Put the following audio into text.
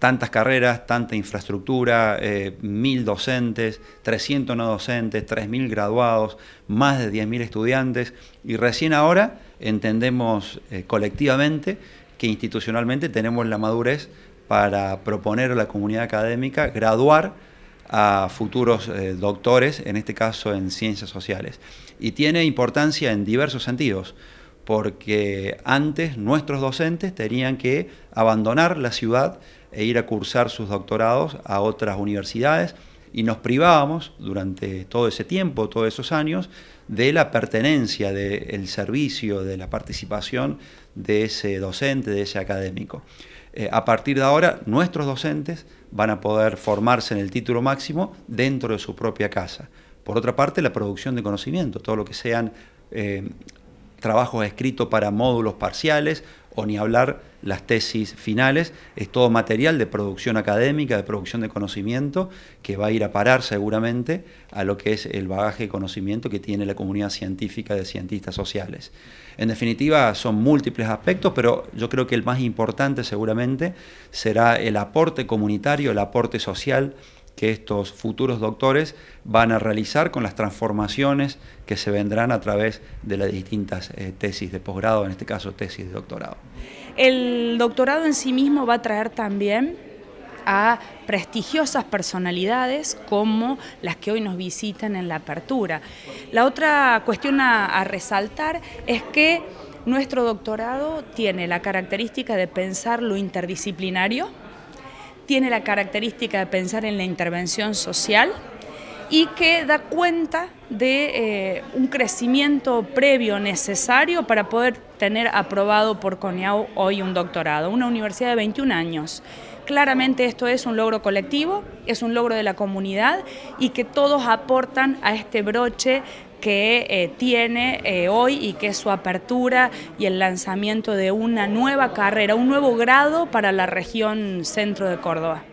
tantas carreras, tanta infraestructura, eh, mil docentes, 300 no docentes, 3.000 graduados, más de 10.000 estudiantes y recién ahora entendemos eh, colectivamente que institucionalmente tenemos la madurez para proponer a la comunidad académica graduar a futuros eh, doctores, en este caso en ciencias sociales. Y tiene importancia en diversos sentidos porque antes nuestros docentes tenían que abandonar la ciudad e ir a cursar sus doctorados a otras universidades y nos privábamos durante todo ese tiempo, todos esos años, de la pertenencia, del servicio, de la participación de ese docente, de ese académico. Eh, a partir de ahora, nuestros docentes van a poder formarse en el título máximo dentro de su propia casa. Por otra parte, la producción de conocimiento, todo lo que sean eh, trabajos escritos para módulos parciales o ni hablar las tesis finales, es todo material de producción académica, de producción de conocimiento, que va a ir a parar seguramente a lo que es el bagaje de conocimiento que tiene la comunidad científica de cientistas sociales. En definitiva, son múltiples aspectos, pero yo creo que el más importante seguramente será el aporte comunitario, el aporte social, que estos futuros doctores van a realizar con las transformaciones que se vendrán a través de las distintas eh, tesis de posgrado, en este caso tesis de doctorado. El doctorado en sí mismo va a traer también a prestigiosas personalidades como las que hoy nos visitan en la apertura. La otra cuestión a resaltar es que nuestro doctorado tiene la característica de pensar lo interdisciplinario, tiene la característica de pensar en la intervención social y que da cuenta de eh, un crecimiento previo necesario para poder tener aprobado por Coneau hoy un doctorado, una universidad de 21 años. Claramente esto es un logro colectivo, es un logro de la comunidad y que todos aportan a este broche que eh, tiene eh, hoy y que es su apertura y el lanzamiento de una nueva carrera, un nuevo grado para la región centro de Córdoba.